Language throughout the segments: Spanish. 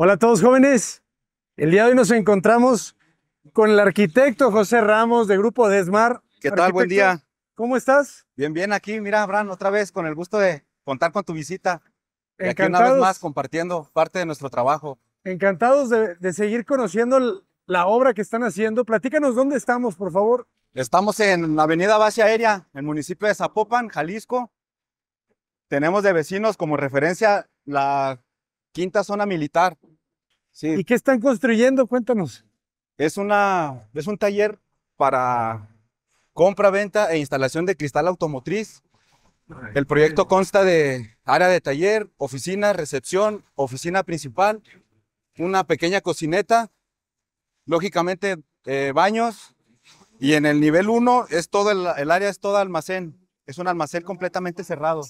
Hola a todos jóvenes. El día de hoy nos encontramos con el arquitecto José Ramos de Grupo Desmar. ¿Qué tal? Buen día. ¿Cómo estás? Bien, bien aquí. Mira, Abraham, otra vez con el gusto de contar con tu visita. aquí una vez más compartiendo parte de nuestro trabajo. Encantados de, de seguir conociendo la obra que están haciendo. Platícanos dónde estamos, por favor. Estamos en la Avenida Base Aérea, en el municipio de Zapopan, Jalisco. Tenemos de vecinos como referencia la quinta zona militar. Sí. ¿Y qué están construyendo? Cuéntanos. Es, una, es un taller para compra, venta e instalación de cristal automotriz. El proyecto consta de área de taller, oficina, recepción, oficina principal, una pequeña cocineta, lógicamente eh, baños, y en el nivel 1 es todo el, el área es todo almacén, es un almacén completamente cerrado.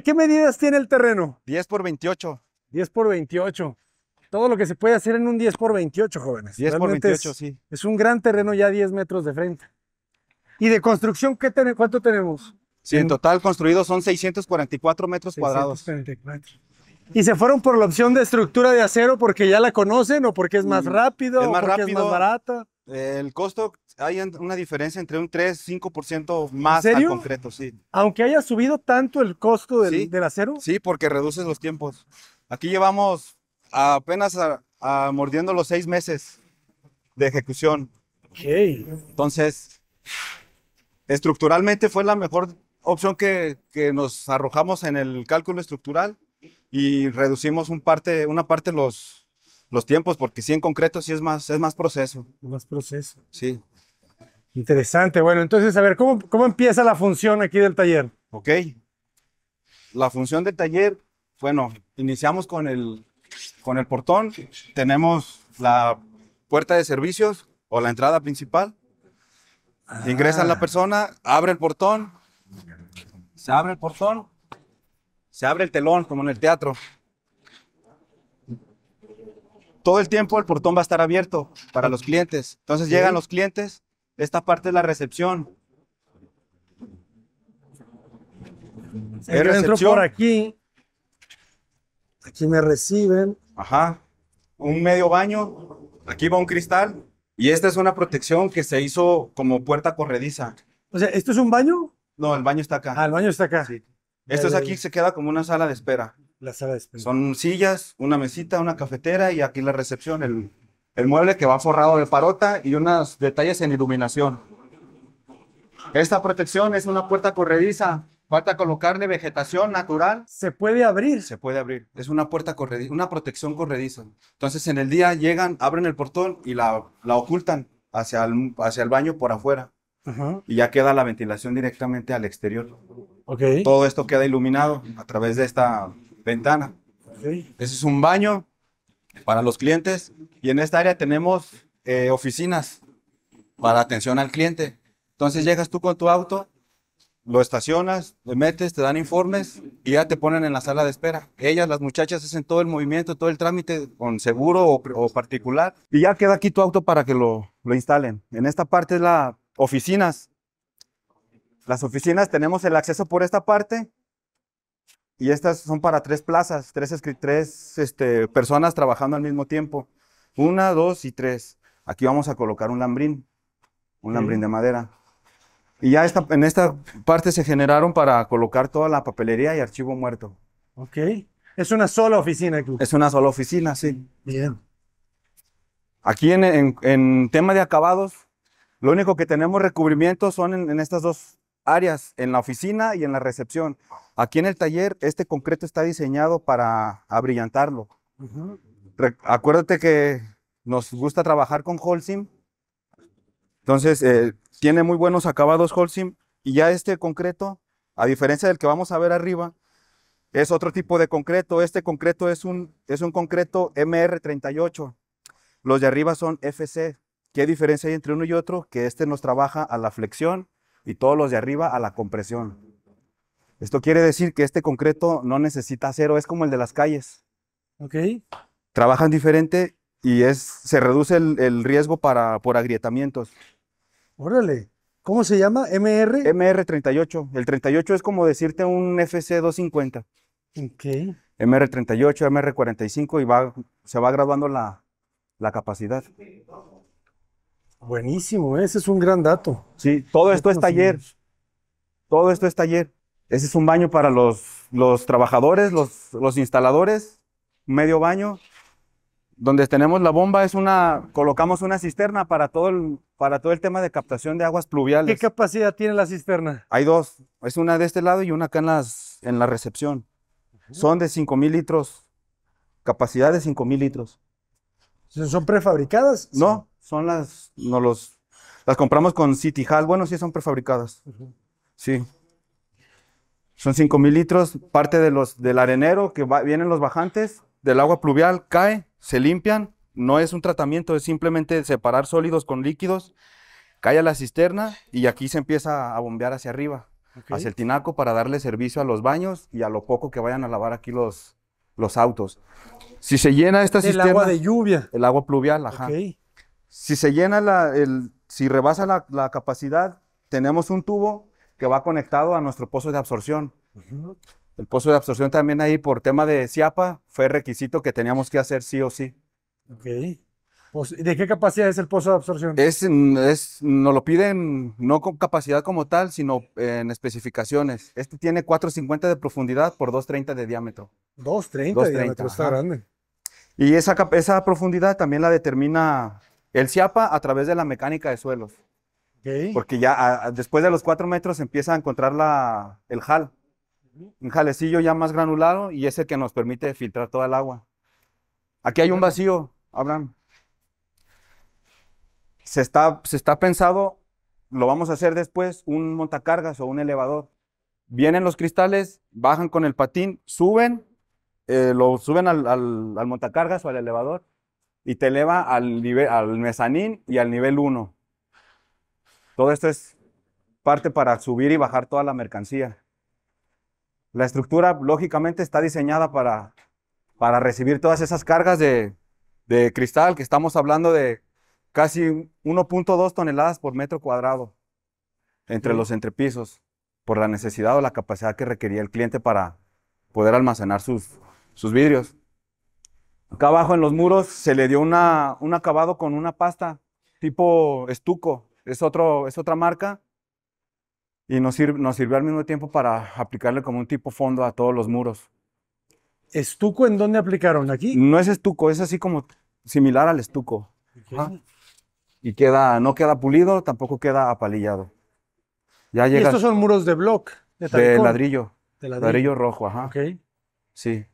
¿qué medidas tiene el terreno? 10 por 28. 10 por 28. Todo lo que se puede hacer en un 10 por 28, jóvenes. 10 Realmente por 28, sí. Es un gran terreno ya 10 metros de frente. ¿Y de construcción cuánto tenemos? Sí, en total construidos son 644 metros 644. cuadrados. ¿Y se fueron por la opción de estructura de acero porque ya la conocen o porque es más rápido o porque rápido, es más barata? El costo hay una diferencia entre un 3-5% más en concreto, sí. Aunque haya subido tanto el costo del, del acero. Sí, porque reduces los tiempos. Aquí llevamos apenas a, mordiendo los seis meses de ejecución. Ok. Entonces, estructuralmente fue la mejor opción que, que nos arrojamos en el cálculo estructural y reducimos un parte, una parte los, los tiempos, porque sí en concreto sí es más, es más proceso. Más proceso. Sí. Interesante. Bueno, entonces, a ver, ¿cómo, ¿cómo empieza la función aquí del taller? Ok. La función del taller, bueno, iniciamos con el, con el portón. Tenemos la puerta de servicios o la entrada principal. Ah. Ingresa la persona, abre el portón. Se abre el portón. Se abre el telón, como en el teatro todo el tiempo el portón va a estar abierto para los clientes. Entonces llegan los clientes, esta parte es la recepción. entro por aquí. Aquí me reciben. Ajá. Un medio baño. Aquí va un cristal. Y esta es una protección que se hizo como puerta corrediza. O sea, ¿esto es un baño? No, el baño está acá. Ah, el baño está acá. Sí. Esto es aquí, se queda como una sala de espera. La sala de espera. Son sillas, una mesita, una cafetera y aquí la recepción, el, el mueble que va forrado de parota y unos detalles en iluminación. Esta protección es una puerta corrediza. Falta colocarle vegetación natural. ¿Se puede abrir? Se puede abrir. Es una puerta corrediza, una protección corrediza. Entonces en el día llegan, abren el portón y la, ocultan hacia el, hacia el baño por afuera. Y ya queda la ventilación directamente al exterior. Okay. Todo esto queda iluminado a través de esta ventana. Ese es un baño para los clientes. Y en esta área tenemos eh, oficinas para atención al cliente. Entonces llegas tú con tu auto, lo estacionas, lo metes, te dan informes y ya te ponen en la sala de espera. Ellas, las muchachas, hacen todo el movimiento, todo el trámite con seguro o, particular. Y ya queda aquí tu auto para que lo, lo instalen. En esta parte es la oficinas. Las oficinas tenemos el acceso por esta parte y estas son para tres plazas, tres, este, personas trabajando al mismo tiempo. Una, dos y tres. Aquí vamos a colocar un lambrín, un lambrín de madera. Y ya esta, en esta parte se generaron para colocar toda la papelería y archivo muerto. Ok. Es una sola oficina. Es una sola oficina, sí. Bien. Aquí en, tema de acabados, lo único que tenemos recubrimiento son en, en estas dos áreas, en la oficina y en la recepción. Aquí en el taller, este concreto está diseñado para abrillantarlo. Acuérdate que nos gusta trabajar con Holcim. Entonces, eh, tiene muy buenos acabados Holcim. Y ya este concreto, a diferencia del que vamos a ver arriba, es otro tipo de concreto. Este concreto es un, es un concreto MR38. Los de arriba son FC. ¿Qué diferencia hay entre uno y otro? Que este nos trabaja a la flexión y todos los de arriba a la compresión. Esto quiere decir que este concreto no necesita acero, es como el de las calles. Ok. Trabajan diferente y es, se reduce el, riesgo para, por agrietamientos. Órale. ¿Cómo se llama? MR. MR38. El 38 es como decirte un FC250. Ok. MR38, MR45 y va, se va graduando la, la capacidad. Buenísimo, ¿eh? ese es un gran dato. Sí, todo esto es taller. Todo esto es taller. Ese es un baño para los, los trabajadores, los, los instaladores, medio baño. Donde tenemos la bomba es una, colocamos una cisterna para todo el, para todo el tema de captación de aguas pluviales. ¿Qué capacidad tiene la cisterna? Hay dos, es una de este lado y una acá en, las, en la recepción. Son de 5.000 litros, capacidad de 5.000 litros. ¿Son prefabricadas? No, son las, no los, las compramos con City Hall. Bueno, sí son prefabricadas. Sí. Son 5 mil litros, parte de los, del arenero que vienen los bajantes, del agua pluvial cae, se limpian. No es un tratamiento, es simplemente separar sólidos con líquidos, cae a la cisterna y aquí se empieza a bombear hacia arriba, hacia el tinaco para darle servicio a los baños y a lo poco que vayan a lavar aquí los, los autos. Si se llena esta sistema. El agua de lluvia. El agua pluvial, ajá. Okay. Si se llena la, el, si rebasa la, capacidad, tenemos un tubo que va conectado a nuestro pozo de absorción. El pozo de absorción también ahí por tema de CIAPA fue requisito que teníamos que hacer sí o sí. Ok. Pues, ¿De qué capacidad es el pozo de absorción? Es, es, nos lo piden no con capacidad como tal, sino en especificaciones. Este tiene 450 de profundidad por 230 de diámetro. 230 de diámetro, está grande. Y esa, esa profundidad también la determina el CIAPA a través de la mecánica de suelos. Porque ya después de los cuatro metros empieza a encontrar la, el jal, un jalecillo ya más granulado y es el que nos permite filtrar toda el agua. Aquí hay un vacío, Abraham. Se está, se está pensado, lo vamos a hacer después, un montacargas o un elevador. Vienen los cristales, bajan con el patín, suben eh, lo suben al, montacargas o al elevador y te eleva al, nivel, al mezanín y al nivel 1. Todo esto es parte para subir y bajar toda la mercancía. La estructura, lógicamente, está diseñada para, para recibir todas esas cargas de, cristal, que estamos hablando de casi 1.2 toneladas por metro cuadrado entre los entrepisos, por la necesidad o la capacidad que requería el cliente para, poder almacenar sus, sus vidrios. Acá abajo en los muros se le dio una, un acabado con una pasta tipo estuco, es, otro, es otra marca y nos, sirve, nos sirvió al mismo tiempo para aplicarle como un tipo fondo a todos los muros. ¿Estuco en dónde aplicaron? ¿Aquí? No es estuco, es así como similar al estuco. Y queda, no queda pulido, tampoco queda apalillado. Ya estos son muros de block? de ladrillo. ¿De ladrillo? rojo, ajá. Ok. Sí.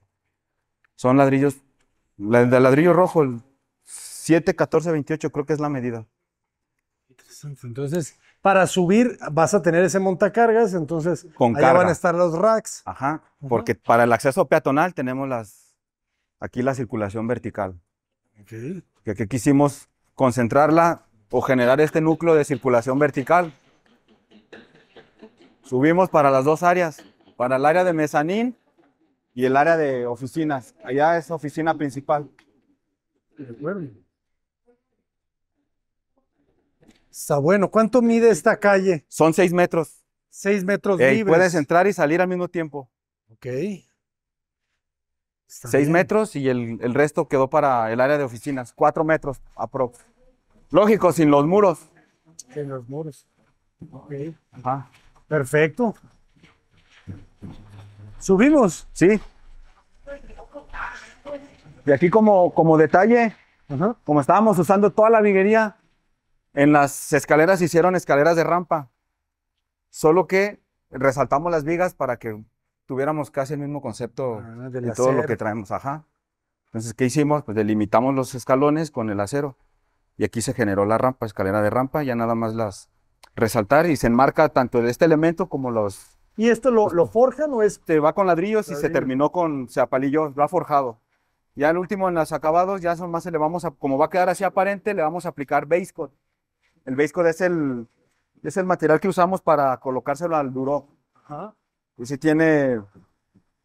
Son ladrillos. de ladrillo rojo, el 7, 14, 28, creo que es la medida. Interesante. Entonces, para subir vas a tener ese montacargas, entonces Con allá van a estar los racks. Ajá, porque para el acceso peatonal tenemos las aquí la circulación vertical. Que, que, quisimos concentrarla o generar este núcleo de circulación vertical. Subimos para las dos áreas para el área de mezanín y el área de oficinas. Allá es oficina principal. Está bueno. ¿Cuánto mide esta calle? Son seis metros. Seis metros libres. Puedes entrar y salir al mismo tiempo. Ok. seis metros y el, resto quedó para el área de oficinas. Cuatro metros aprox. Lógico, sin los muros. Sin los muros. Ok. Ajá. Perfecto. Subimos, sí. Y aquí como, como detalle, como estábamos usando toda la viguería, en las escaleras hicieron escaleras de rampa. Solo que resaltamos las vigas para que tuviéramos casi el mismo concepto ah, de todo lo que traemos. Ajá. Entonces, ¿qué hicimos? Pues delimitamos los escalones con el acero. Y aquí se generó la rampa, escalera de rampa, ya nada más las resaltar y se enmarca tanto este elemento como los ¿Y esto lo, forja, forjan o es...? va con ladrillos y se terminó con, se apalilló, lo ha forjado. Ya el último en los acabados, ya son más, le vamos como va a quedar así aparente, le vamos a aplicar base coat. El base coat es el, es el material que usamos para colocárselo al duro. Ajá. Y si tiene,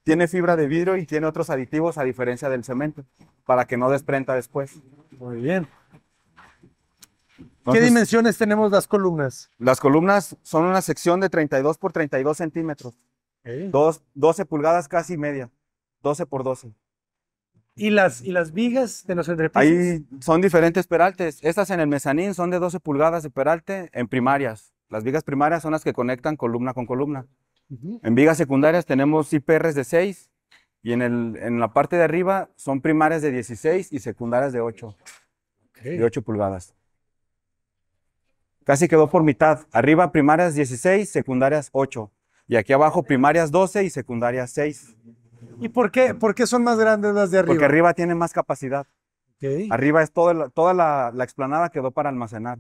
tiene fibra de vidrio y tiene otros aditivos a diferencia del cemento, para que no desprenda después. Muy bien. ¿Qué dimensiones tenemos las columnas? Las columnas son una sección de 32 por 32 centímetros. 12 pulgadas casi media. 12 por 12. ¿Y las, ¿Y las vigas de los entrepisos? Ahí son diferentes peraltes. Estas en el mezanín son de 12 pulgadas de peralte en primarias. Las vigas primarias son las que conectan columna con columna. En vigas secundarias tenemos IPRs de 6 y en, en la parte de arriba son primarias de 16 y secundarias de 8. De 8 pulgadas casi quedó por mitad. Arriba primarias 16, secundarias 8. Y aquí abajo primarias 12 y secundarias 6. ¿Y por qué, por qué son más grandes las de arriba? Porque arriba tienen más capacidad. Arriba es toda, la, toda la, explanada quedó para almacenar.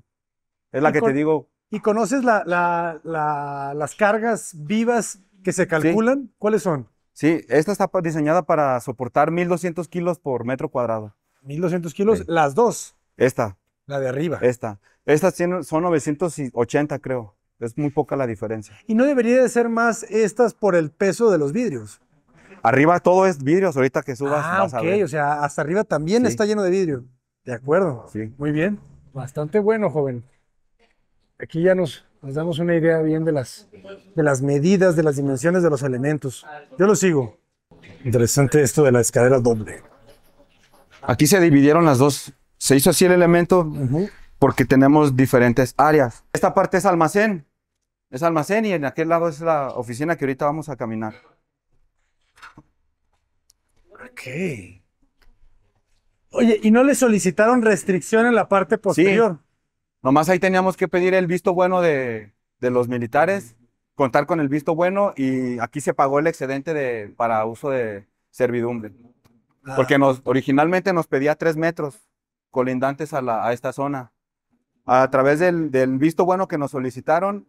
Es la que te digo. ¿Y conoces las cargas vivas que se calculan? ¿Cuáles son? Sí, esta está diseñada para soportar 1200 kilos por metro cuadrado. 1200 kilos, las dos. Esta, la de arriba. Esta. Estas son 980, creo. Es muy poca la diferencia. ¿Y no debería de ser más estas por el peso de los vidrios? Arriba todo es vidrios, ahorita que subas ah, ok, o sea, hasta arriba también está lleno de vidrio. De acuerdo. Sí. Muy bien. Bastante bueno, joven. Aquí ya nos, nos damos una idea bien de las, de las medidas, de las dimensiones de los elementos. Yo lo sigo. Interesante esto de la escalera doble. Aquí se dividieron las dos se hizo así el elemento porque tenemos diferentes áreas. Esta parte es almacén. Es almacén y en aquel lado es la oficina que ahorita vamos a caminar. Ok. Oye, ¿y no le solicitaron restricción en la parte posterior? Sí. Nomás ahí teníamos que pedir el visto bueno de, los militares, contar con el visto bueno y aquí se pagó el excedente de, para uso de servidumbre. Ah. Porque originalmente nos pedía tres metros colindantes a, esta zona. A través del, visto bueno que nos solicitaron,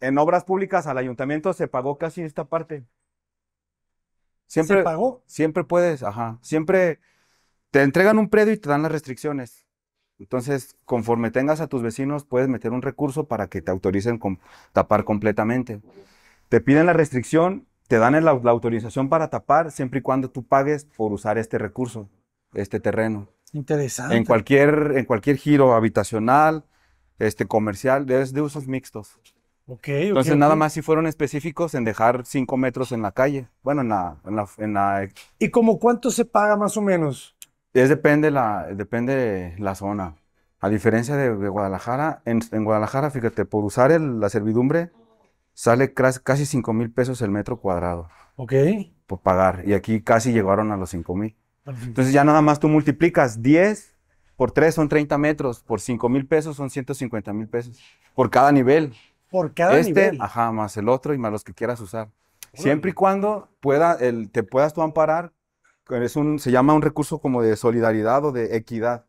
en obras públicas al ayuntamiento se pagó casi esta parte. Siempre, ¿Se pagó? Siempre puedes, ajá. Siempre te entregan un predio y te dan las restricciones. Entonces, conforme tengas a tus vecinos, puedes meter un recurso para que te autoricen tapar completamente. Te piden la restricción, te dan la autorización para tapar siempre y cuando tú pagues por usar este recurso, este terreno. Interesante. En cualquier, en cualquier giro habitacional, este, comercial, es de usos mixtos. Ok. Entonces, nada más si fueron específicos en dejar 5 metros en la calle. Bueno, en la, en la, ¿Y como cuánto se paga más o menos? Es depende la, depende la zona. A diferencia de, Guadalajara, en, Guadalajara, fíjate, por usar la servidumbre, sale casi 5 mil pesos el metro cuadrado. Ok. Por pagar. Y aquí casi llegaron a los 5 mil. Entonces ya nada más tú multiplicas 10 por 3 son 30 metros, por 5 mil pesos son 150 mil pesos, por cada nivel. Por cada este, nivel. Ajá, más el otro y más los que quieras usar. Siempre y cuando pueda, el, te puedas tú amparar, es un, se llama un recurso como de solidaridad o de equidad.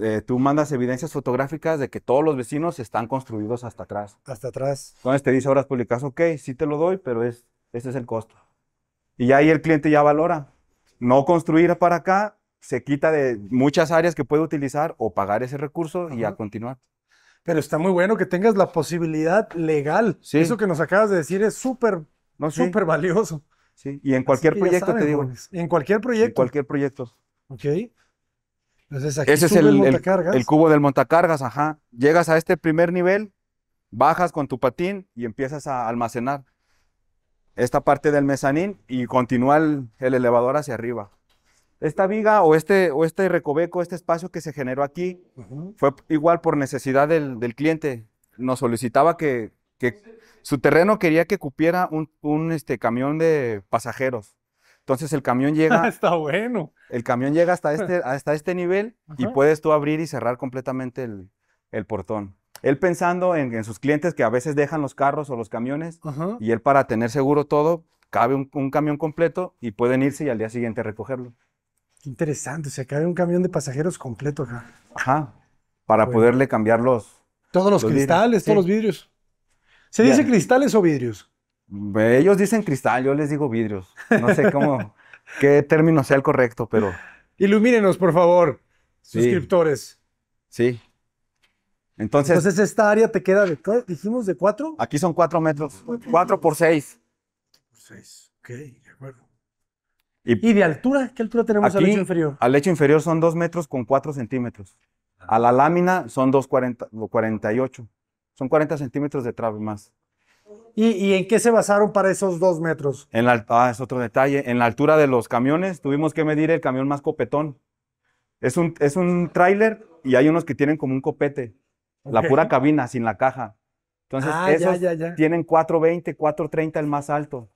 Eh, tú mandas evidencias fotográficas de que todos los vecinos están construidos hasta atrás. Hasta atrás. Entonces te dice Obras Públicas, ok, sí te lo doy, pero es, ese es el costo. Y ahí el cliente ya valora no construir para acá se quita de muchas áreas que puede utilizar o pagar ese recurso y a continuar. Pero está muy bueno que tengas la posibilidad legal. Sí. Eso que nos acabas de decir es súper, no, súper valioso. Sí, y en cualquier proyecto, te digo. En cualquier proyecto. En cualquier proyecto. Ok. Ese es el, el, el, cubo del montacargas, ajá. Llegas a este primer nivel, bajas con tu patín y empiezas a almacenar esta parte del mezanín y continúa el, elevador hacia arriba. Esta viga o este, o este recoveco, este espacio que se generó aquí, fue igual por necesidad del, cliente. Nos solicitaba que, que, su terreno quería que cupiera un, este, camión de pasajeros. Entonces el camión llega... Está bueno. El camión llega hasta este, hasta este nivel y puedes tú abrir y cerrar completamente el portón él pensando en, sus clientes que a veces dejan los carros o los camiones y él para tener seguro todo, cabe un, camión completo y pueden irse y al día siguiente recogerlo. Qué interesante, o sea, cabe un camión de pasajeros completo acá. Ajá, para poderle cambiar los... Todos los, cristales, todos los vidrios. ¿Se dice cristales o vidrios? Ellos dicen cristal, yo les digo vidrios. No sé cómo, qué término sea el correcto, pero... Ilumínenos, por favor, sí. suscriptores. Sí, entonces, esta área te queda de, dijimos? ¿De cuatro? Aquí son cuatro metros. Cuatro por seis. Por seis, ok, de acuerdo. Y, de altura? ¿Qué altura tenemos al lecho inferior? Al lecho inferior son dos metros con cuatro centímetros. A la lámina son ocho. Son 40 centímetros de trave más. ¿Y, en qué se basaron para esos dos metros? En la, ah, es otro detalle. En la altura de los camiones tuvimos que medir el camión más copetón. Es un, es un tráiler y hay unos que tienen como un copete. La pura cabina, sin la caja. Entonces, ah, esos ya, ya, ya. tienen 420, 430 el más alto.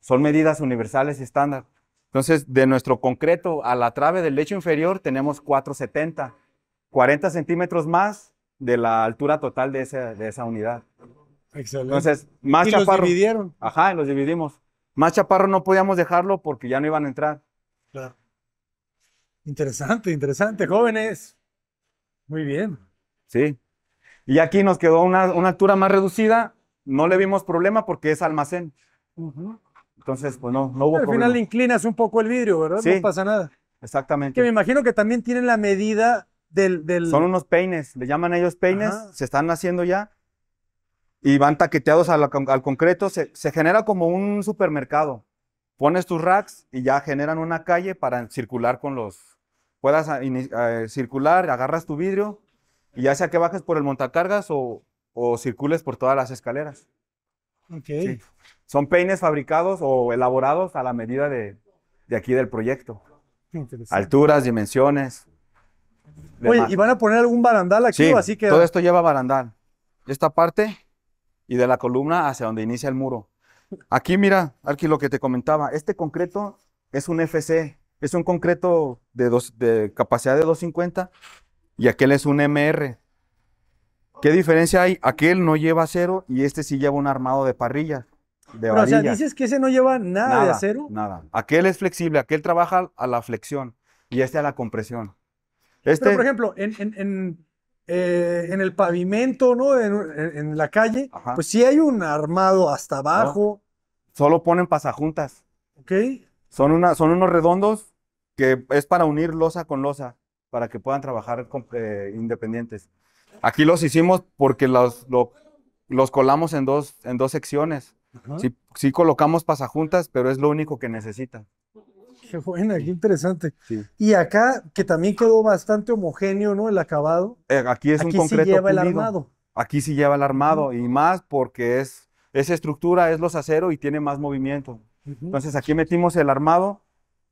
Son medidas universales y estándar. Entonces, de nuestro concreto a la trave del lecho inferior tenemos 470, 40 centímetros más de la altura total de, de esa unidad. Excelente. Entonces, más chaparro. Ajá, los dividimos. Más chaparro no podíamos dejarlo porque ya no iban a entrar. Claro. Interesante, interesante, jóvenes. Muy bien. ¿sí? Y aquí nos quedó una, una altura más reducida, no le vimos problema porque es almacén. Entonces, pues no, no hubo Al final inclinas un poco el vidrio, ¿verdad? Sí, no pasa nada. Exactamente. Que me imagino que también tienen la medida del, del... Son unos peines, le llaman ellos peines, se están haciendo ya y van taqueteados al, al concreto, se, se, genera como un supermercado. Pones tus racks y ya generan una calle para circular con los... Puedas circular, agarras tu vidrio, y ya sea que bajes por el montacargas o, o circules por todas las escaleras. Ok. Son peines fabricados o elaborados a la medida de, aquí del proyecto. interesante. Alturas, dimensiones. Oye, ¿y van a poner algún barandal aquí así que Todo esto lleva barandal. Esta parte y de la columna hacia donde inicia el muro. Aquí, mira, aquí lo que te comentaba. Este concreto es un FC. Es un concreto de, dos, de capacidad de 250 y aquel es un MR. ¿Qué diferencia hay? Aquel no lleva acero y este sí lleva un armado de parrilla. De o sea, dices que ese no lleva nada, de acero. Nada. Aquel es flexible, aquel trabaja a la flexión y este a la compresión. Este... Pero, por ejemplo, eh, en, el pavimento, ¿no? En, la calle, pues sí hay un armado hasta abajo. Solo ponen pasajuntas. Ok. Son, son unos redondos que es para unir losa con losa para que puedan trabajar eh, independientes. Aquí los hicimos porque los, los colamos en dos, en dos secciones. Sí, sí, colocamos pasajuntas, pero es lo único que necesitan. Qué buena, qué interesante. Y acá, que también quedó bastante homogéneo, ¿no? El acabado. Eh, aquí es un concreto. Aquí sí lleva el armado. Aquí sí lleva el armado, y más porque es, esa estructura, es los acero y tiene más movimiento. Entonces aquí metimos el armado,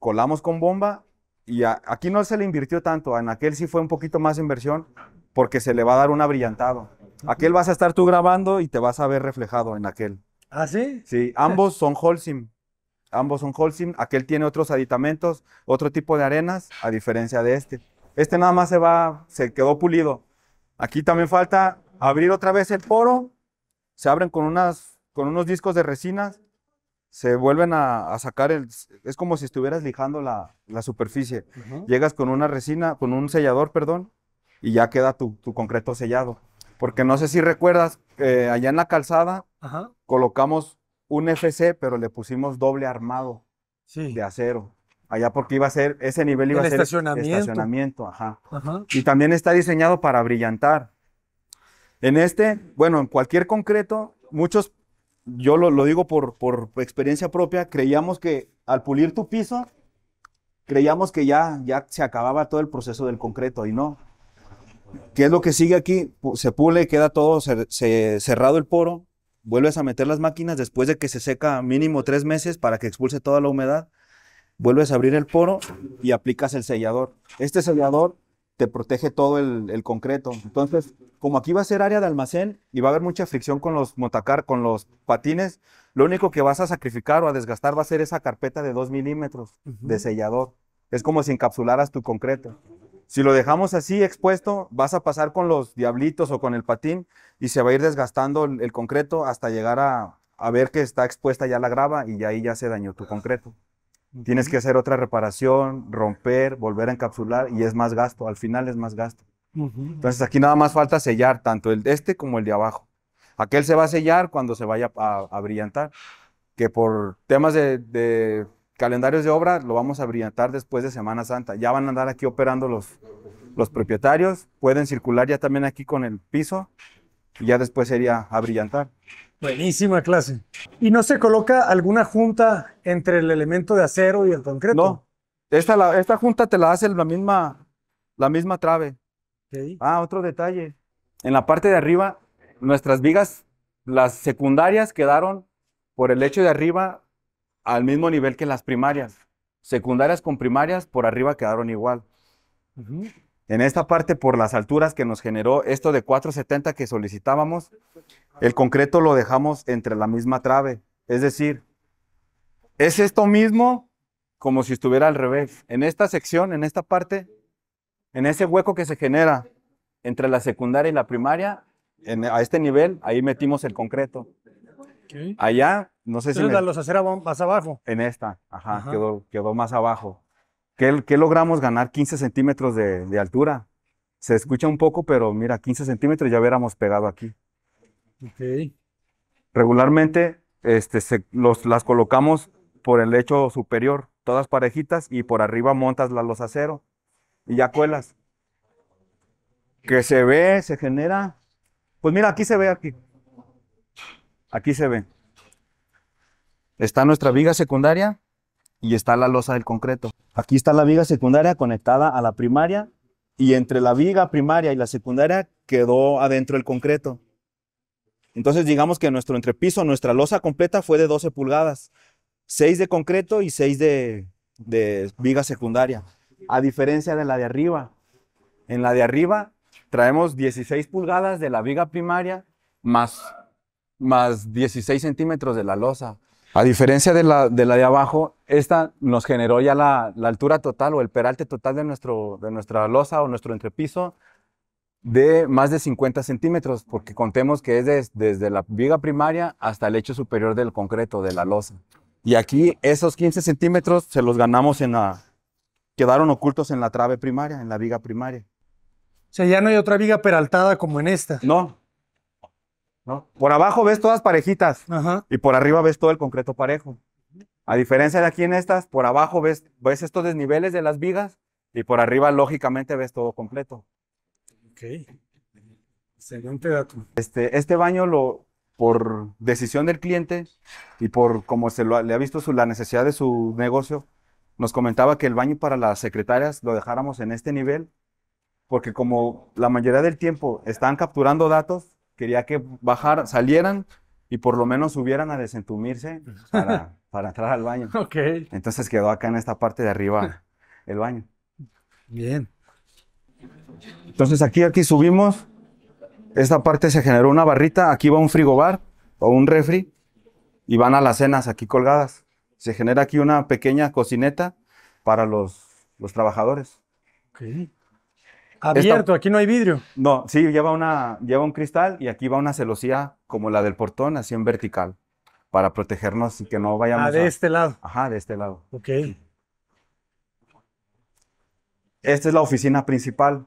colamos con bomba y aquí no se le invirtió tanto, en aquel sí fue un poquito más inversión porque se le va a dar un abrillantado. Aquel vas a estar tú grabando y te vas a ver reflejado en aquel. ¿Ah, sí? Sí, ambos son Holcim. Ambos son Holcim. Aquel tiene otros aditamentos, otro tipo de arenas, a diferencia de este. Este nada más se va, se quedó pulido. Aquí también falta abrir otra vez el poro. Se abren con, unas, con unos discos de resinas se vuelven a, sacar, el, es como si estuvieras lijando la, superficie. Llegas con una resina, con un sellador, perdón, y ya queda tu, tu concreto sellado. Porque no sé si recuerdas, eh, allá en la calzada colocamos un FC, pero le pusimos doble armado de acero. Allá porque iba a ser, ese nivel iba a ser estacionamiento. Y también está diseñado para brillantar. En este, bueno, en cualquier concreto, muchos yo lo, digo por, experiencia propia, creíamos que al pulir tu piso, creíamos que ya, ya se acababa todo el proceso del concreto y no. ¿Qué es lo que sigue aquí? Se pule, queda todo cerrado el poro, vuelves a meter las máquinas después de que se seca mínimo tres meses para que expulse toda la humedad, vuelves a abrir el poro y aplicas el sellador. Este sellador te protege todo el, concreto. Entonces, como aquí va a ser área de almacén y va a haber mucha fricción con los motacar, con los patines, lo único que vas a sacrificar o a desgastar va a ser esa carpeta de 2 milímetros de sellador. Es como si encapsularas tu concreto. Si lo dejamos así expuesto, vas a pasar con los diablitos o con el patín y se va a ir desgastando el, concreto hasta llegar a, a ver que está expuesta ya la grava y ahí ya se dañó tu concreto. Tienes que hacer otra reparación, romper, volver a encapsular y es más gasto. Al final es más gasto. Entonces aquí nada más falta sellar tanto el de este como el de abajo. Aquel se va a sellar cuando se vaya a, brillantar, que por temas de, calendarios de obra lo vamos a brillantar después de Semana Santa. Ya van a andar aquí operando los, los propietarios, pueden circular ya también aquí con el piso y ya después sería a brillantar. Buenísima clase. ¿Y no se coloca alguna junta entre el elemento de acero y el concreto? No. Esta, esta junta te la hace la misma, la misma trave. Ah, otro detalle. En la parte de arriba, nuestras vigas, las secundarias quedaron por el hecho de arriba al mismo nivel que las primarias. Secundarias con primarias por arriba quedaron igual. En esta parte, por las alturas que nos generó esto de 470 que solicitábamos, el concreto lo dejamos entre la misma trave. Es decir, es esto mismo como si estuviera al revés. En esta sección, en esta parte, en ese hueco que se genera entre la secundaria y la primaria, a este nivel, ahí metimos el concreto. Allá, no sé si... Me... los acera más abajo. En esta, ajá, quedó más abajo. ¿Qué, logramos ganar? 15 centímetros de, altura. Se escucha un poco, pero mira, 15 centímetros ya hubiéramos pegado aquí. Regularmente este, las colocamos por el lecho superior, todas parejitas, y por arriba montas la losa acero y ya cuelas. Que se ve, se genera. Pues mira, aquí se ve, aquí. Aquí se ve. Está nuestra viga secundaria y está la losa del concreto. Aquí está la viga secundaria conectada a la primaria y entre la viga primaria y la secundaria quedó adentro el concreto. Entonces digamos que nuestro entrepiso, nuestra losa completa fue de 12 pulgadas, 6 de concreto y 6 de, de viga secundaria, a diferencia de la de arriba. En la de arriba traemos 16 pulgadas de la viga primaria más, más 16 centímetros de la losa. A diferencia de la, de abajo, esta nos generó ya la, altura total o el peralte total de, nuestro, de nuestra losa o nuestro entrepiso de más de 50 centímetros, porque contemos que es desde la viga primaria hasta el hecho superior del concreto, de la losa. Y aquí esos 15 centímetros se los ganamos en la... quedaron ocultos en la trave primaria, en la viga primaria. O sea, ya no hay otra viga peraltada como en esta. No, por abajo ves todas parejitas y por arriba ves todo el concreto parejo. A diferencia de aquí en estas, por abajo ves, ves estos desniveles de las vigas y por arriba, lógicamente, ves todo completo. Ok. Excelente dato. Este, este baño lo, por decisión del cliente y por como se le ha visto la necesidad de su negocio, nos comentaba que el baño para las secretarias lo dejáramos en este nivel, porque como la mayoría del tiempo están capturando datos, quería que bajar salieran y por lo menos subieran a desentumirse para, para entrar al baño. Ok. Entonces quedó acá en esta parte de arriba el baño. Bien. Entonces aquí, aquí subimos. Esta parte se generó una barrita. Aquí va un frigobar o un refri y van a las cenas aquí colgadas. Se genera aquí una pequeña cocineta para los, los trabajadores. Okay. Abierto, aquí no hay vidrio. No, sí, lleva, una, lleva un cristal y aquí va una celosía como la del portón, así en vertical, para protegernos y que no vayamos. Ah, de este lado. Ajá, de este lado. Ok. Esta es la oficina principal.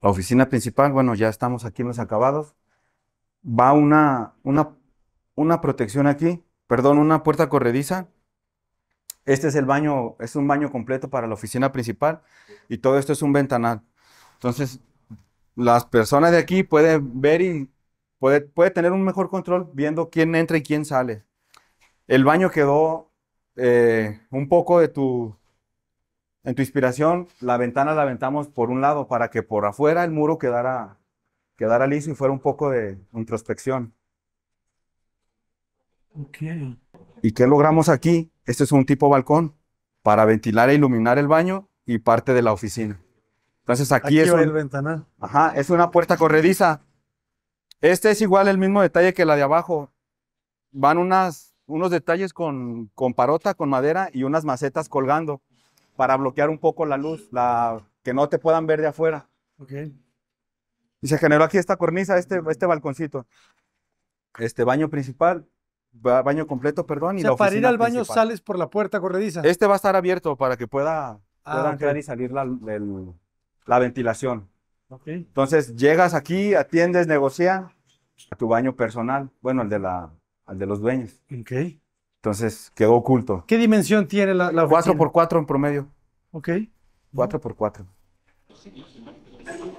La oficina principal, bueno, ya estamos aquí en los acabados. Va una, una, una protección aquí, perdón, una puerta corrediza este es el baño, es un baño completo para la oficina principal y todo esto es un ventanal. Entonces, las personas de aquí pueden ver y puede, puede tener un mejor control viendo quién entra y quién sale. El baño quedó eh, un poco de tu, en tu inspiración, la ventana la aventamos por un lado para que por afuera el muro quedara, quedara liso y fuera un poco de introspección. Okay. ¿Y qué logramos aquí? Este es un tipo balcón para ventilar e iluminar el baño y parte de la oficina. Entonces aquí, es, es una puerta corrediza. Este es igual el mismo detalle que la de abajo. Van unas, unos detalles con, parota, con madera y unas macetas colgando para bloquear un poco la luz, la, que no te puedan ver de afuera. Okay. Y se generó aquí esta cornisa, este, este balconcito. Este baño principal baño completo, perdón. Y o sea, para ir al baño sales por la puerta corrediza. Este va a estar abierto para que pueda, ah, entrar y salir la, ventilación. Okay. Entonces llegas aquí, atiendes, negocia, a tu baño personal, bueno, al de, la, al de los dueños. Ok. Entonces quedó oculto. ¿Qué dimensión tiene la, la 4x4 en promedio. Ok. 4x4.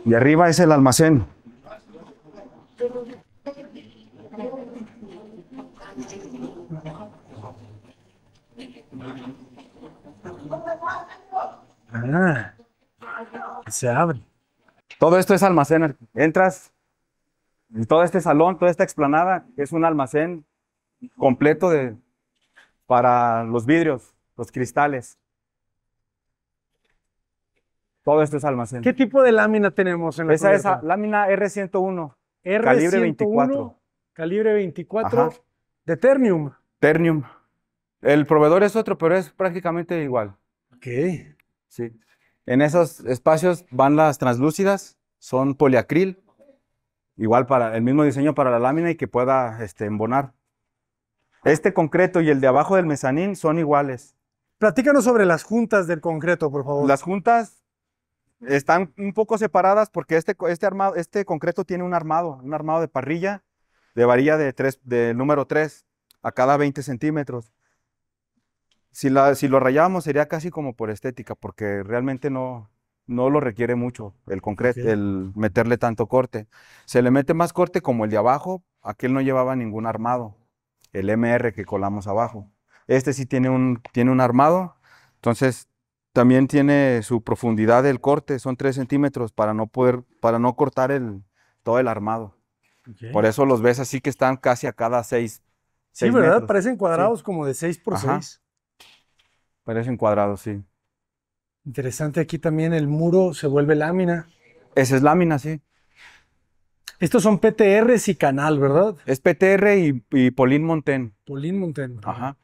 Y arriba es el almacén. Ah, se abre. Todo esto es almacén. Entras, En todo este salón, toda esta explanada es un almacén completo de, para los vidrios, los cristales. Todo esto es almacén. ¿Qué tipo de lámina tenemos en la Esa es lámina R101, R101, calibre 24. Calibre 24. Ajá. De Ternium. Ternium. El proveedor es otro, pero es prácticamente igual. Ok. Sí. En esos espacios van las translúcidas, son poliacril, igual para el mismo diseño para la lámina y que pueda este, embonar. Este concreto y el de abajo del mezanín son iguales. Platícanos sobre las juntas del concreto, por favor. Las juntas están un poco separadas porque este, este, armado, este concreto tiene un armado, un armado de parrilla de varilla de tres, del número 3 a cada 20 centímetros. Si, si lo rayábamos sería casi como por estética, porque realmente no, no lo requiere mucho el concreto, el meterle tanto corte. Se le mete más corte como el de abajo, aquel no llevaba ningún armado, el MR que colamos abajo. Este sí tiene un, tiene un armado, entonces también tiene su profundidad del corte, son 3 centímetros para no poder, para no cortar el, todo el armado. Por eso los ves así que están casi a cada seis. sí, ¿verdad? Parecen cuadrados como de seis por seis. Parecen cuadrados, sí. Interesante, aquí también el muro se vuelve lámina. Esa es lámina, sí. Estos son PTRs y canal, ¿verdad? Es PTR y, y Polín Montén. Polín Montén. Ajá.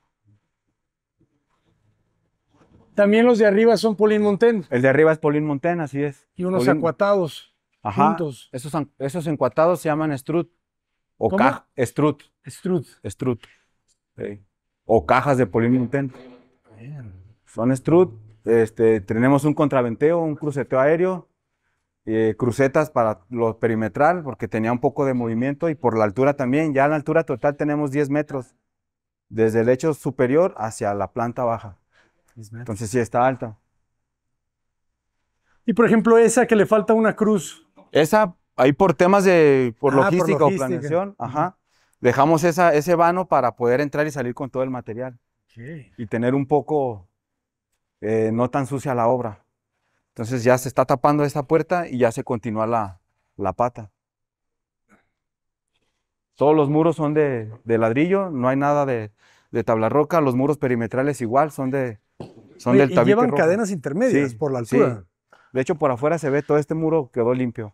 También los de arriba son Polín Montén. El de arriba es Polín Montén, así es. Y unos acuatados. Ajá. Esos, esos encuatados se llaman strut. O Strut. O cajas de polinimitente. Son strut. Este, tenemos un contraventeo, un cruceteo aéreo, eh, crucetas para lo perimetral, porque tenía un poco de movimiento y por la altura también. Ya en la altura total tenemos 10 metros, desde el hecho superior hacia la planta baja. Entonces sí está alta. Y por ejemplo, esa que le falta una cruz, esa, ahí por temas de, por, ah, logística, o planeación, dejamos esa, ese vano para poder entrar y salir con todo el material. Y tener un poco, eh, no tan sucia la obra. Entonces ya se está tapando esa puerta y ya se continúa la, pata. Todos los muros son de, ladrillo, no hay nada de, de, tabla roca. Los muros perimetrales igual son de son del Y llevan cadenas intermedias por la altura. De hecho, por afuera se ve todo este muro quedó limpio.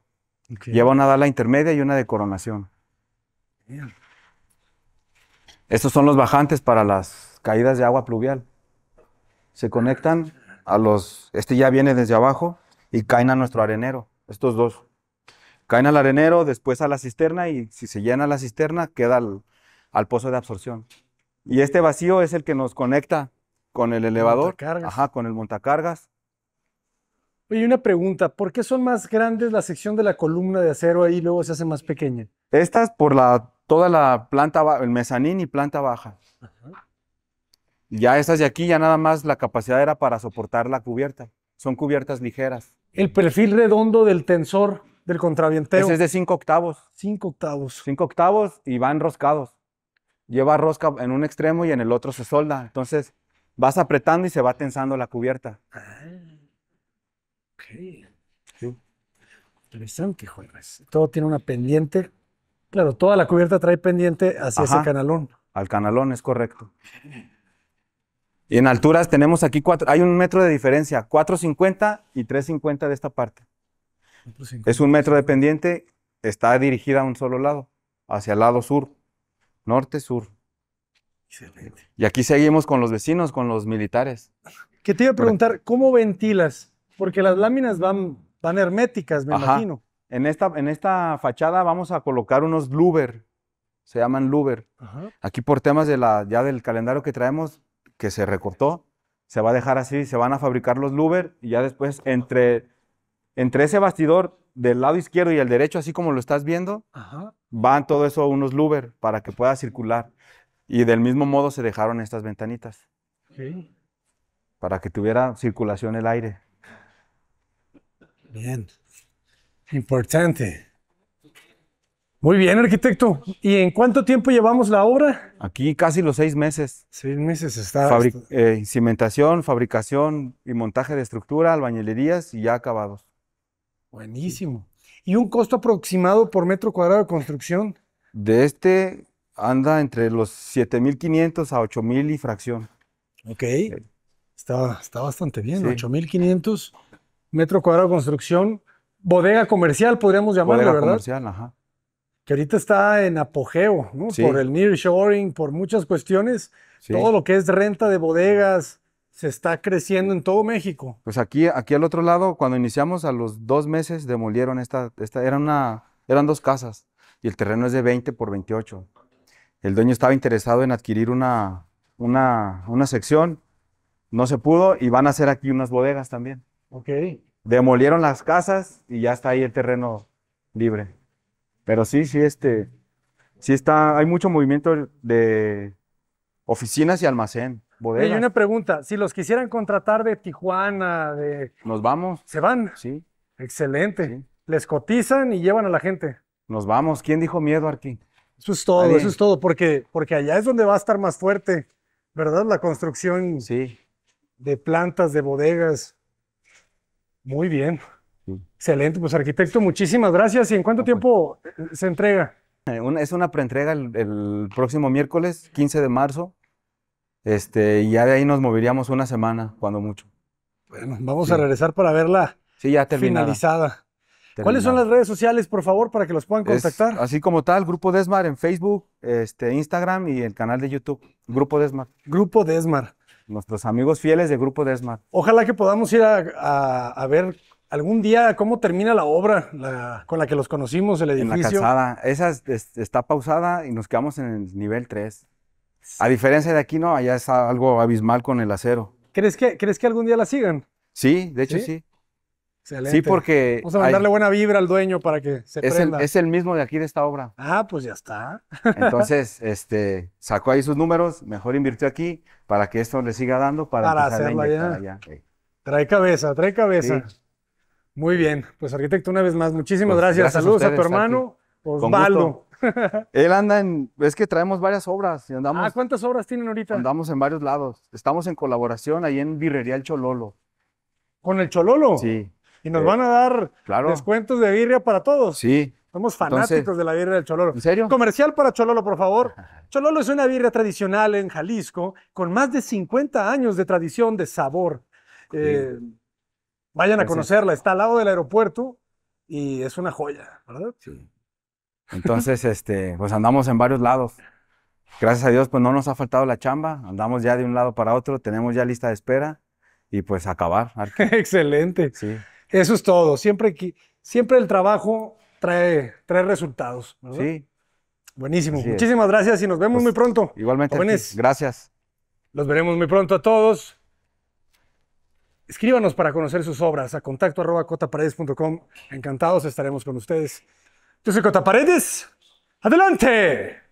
Lleva una dala intermedia y una de coronación. Estos son los bajantes para las caídas de agua pluvial. Se conectan a los... Este ya viene desde abajo y caen a nuestro arenero, estos dos. Caen al arenero, después a la cisterna y si se llena la cisterna queda al, pozo de absorción. Y este vacío es el que nos conecta con el elevador, ajá, con el montacargas Oye, una pregunta, ¿por qué son más grandes la sección de la columna de acero ahí y luego se hace más pequeña? Estas por la, toda la planta, el mezanín y planta baja. Ya estas de aquí, ya nada más la capacidad era para soportar la cubierta. Son cubiertas ligeras. El perfil redondo del tensor del contravientero. Ese es de 5 octavos. 5 octavos. 5 octavos y van roscados. Lleva rosca en un extremo y en el otro se solda. Entonces vas apretando y se va tensando la cubierta. Ah. Sí. Interesante, Todo tiene una pendiente. Claro, toda la cubierta trae pendiente hacia ese canalón. Al canalón, es correcto. Y en alturas tenemos aquí cuatro, hay un metro de diferencia, 4.50 y 3.50 de esta parte. Es un metro de pendiente, está dirigida a un solo lado, hacia el lado sur, norte-sur. Y aquí seguimos con los vecinos, con los militares. Que te iba a preguntar, ¿cómo ventilas? Porque las láminas van, van herméticas, me imagino. En esta, en esta fachada vamos a colocar unos luber, se llaman luber. Aquí por temas de la, ya del calendario que traemos, que se recortó, se va a dejar así, se van a fabricar los luber y ya después entre, entre ese bastidor del lado izquierdo y el derecho, así como lo estás viendo, van todo eso unos luber para que pueda circular. Y del mismo modo se dejaron estas ventanitas. Sí. Para que tuviera circulación el aire. Bien. Importante. Muy bien, arquitecto. ¿Y en cuánto tiempo llevamos la obra? Aquí casi los seis meses. Seis meses está. Eh, cimentación, fabricación y montaje de estructura, albañilerías y ya acabados. Buenísimo. ¿Y un costo aproximado por metro cuadrado de construcción? De este anda entre los 7.500 a 8.000 y fracción. Ok. Está, está bastante bien, 8.500 metro cuadrado construcción, bodega comercial, podríamos llamarlo, bodega comercial, ajá. Que ahorita está en apogeo, ¿no? Sí. Por el nearshoring, por muchas cuestiones. Todo lo que es renta de bodegas se está creciendo en todo México. Pues aquí, aquí al otro lado, cuando iniciamos, a los dos meses demolieron esta, esta era una, eran dos casas y el terreno es de 20 por 28. El dueño estaba interesado en adquirir una, una, una sección, no se pudo y van a hacer aquí unas bodegas también. Ok. Demolieron las casas y ya está ahí el terreno libre. Pero sí, sí, este, sí está, hay mucho movimiento de oficinas y almacén. Bodegas. Y una pregunta, si los quisieran contratar de Tijuana, de... Nos vamos. ¿Se van? Sí. Excelente. Les cotizan y llevan a la gente. Nos vamos. ¿Quién dijo miedo, aquí Eso es todo, eso es todo, porque, porque allá es donde va a estar más fuerte, ¿verdad? La construcción sí. de plantas, de bodegas. Muy bien. Excelente, pues arquitecto, muchísimas gracias. ¿Y en cuánto ah, pues. tiempo eh, se entrega? Eh, es una preentrega el, próximo miércoles, 15 de marzo. Este, y ya de ahí nos moveríamos una semana, cuando mucho. Bueno, vamos a regresar para verla ya finalizada. ¿Cuáles son las redes sociales, por favor, para que los puedan contactar? así como tal, Grupo Desmar en Facebook, este, Instagram y el canal de YouTube. Grupo Desmar. Grupo Desmar nuestros amigos fieles del grupo Desma. Ojalá que podamos ir a, ver algún día cómo termina la obra con la que los conocimos, el edificio. En la calzada. Esa está pausada y nos quedamos en el nivel 3. A diferencia de aquí, no, allá es algo abismal con el acero. ¿Crees que, ¿crees que algún día la sigan? Sí, de hecho sí. Sí, porque. Vamos a mandarle buena vibra al dueño para que se es prenda. El, es el mismo de aquí de esta obra. Ah, pues ya está. Entonces, este, sacó ahí sus números, mejor invirtió aquí para que esto le siga dando para, para hacerlo allá. Trae cabeza, trae cabeza. Muy bien, pues arquitecto, una vez más, muchísimas pues gracias. Saludos a, tu hermano Osvaldo. Él anda en, es que traemos varias obras. Y andamos, ah, ¿cuántas obras tienen ahorita? Andamos en varios lados. Estamos en colaboración ahí en Birrería El Chololo. ¿Con el Chololo? Sí. Y nos eh, van a dar descuentos de birria para todos. Sí. Somos fanáticos de la birria del Chololo. ¿En serio? Comercial para Chololo, por favor. Chololo es una birria tradicional en Jalisco con más de 50 años de tradición de sabor. Eh, vayan a conocerla, está al lado del aeropuerto y es una joya, ¿verdad? Sí. Entonces, este, pues andamos en varios lados. Gracias a Dios, pues no nos ha faltado la chamba. Andamos ya de un lado para otro, tenemos ya lista de espera y pues acabar. Excelente. Sí. Eso es todo. Siempre, el trabajo trae, resultados. Sí. Buenísimo. Muchísimas gracias y nos vemos pues, muy pronto. Igualmente. Gracias. Los veremos muy pronto a todos. Escríbanos para conocer sus obras a contacto arroba cotaparedes.com. Encantados estaremos con ustedes. Yo soy Cotaparedes. ¡Adelante!